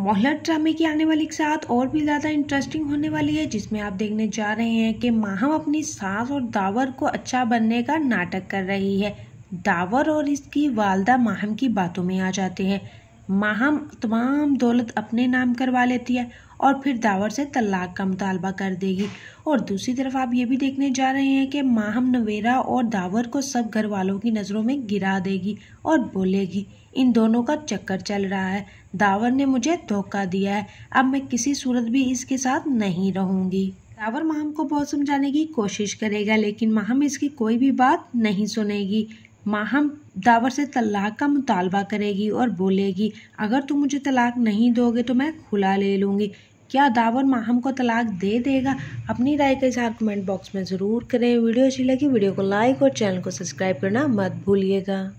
मोहल्ला ड्रामे की आने वाली के साथ और भी ज़्यादा इंटरेस्टिंग होने वाली है जिसमें आप देखने जा रहे हैं कि माहम अपनी सास और दावर को अच्छा बनने का नाटक कर रही है दावर और इसकी वालदा माहम की बातों में आ जाते हैं माहम तमाम दौलत अपने नाम करवा लेती है और फिर दावर से तलाक का मुतालबा कर देगी और दूसरी तरफ आप ये भी देखने जा रहे हैं कि माहम नवेरा और दावर को सब घर वालों की नज़रों में गिरा देगी और बोलेगी इन दोनों का चक्कर चल रहा है दावर ने मुझे धोखा दिया है अब मैं किसी सूरत भी इसके साथ नहीं रहूँगी दावर माहम को बहुत समझाने की कोशिश करेगा लेकिन माहम इसकी कोई भी बात नहीं सुनेगी माहम दावर से तलाक का मुतालबा करेगी और बोलेगी अगर तुम मुझे तलाक नहीं दोगे तो मैं खुला ले लूँगी क्या दावर माहम को तलाक दे देगा अपनी राय का साथ कमेंट बॉक्स में ज़रूर करें वीडियो अच्छी लगी वीडियो को लाइक और चैनल को सब्सक्राइब करना मत भूलिएगा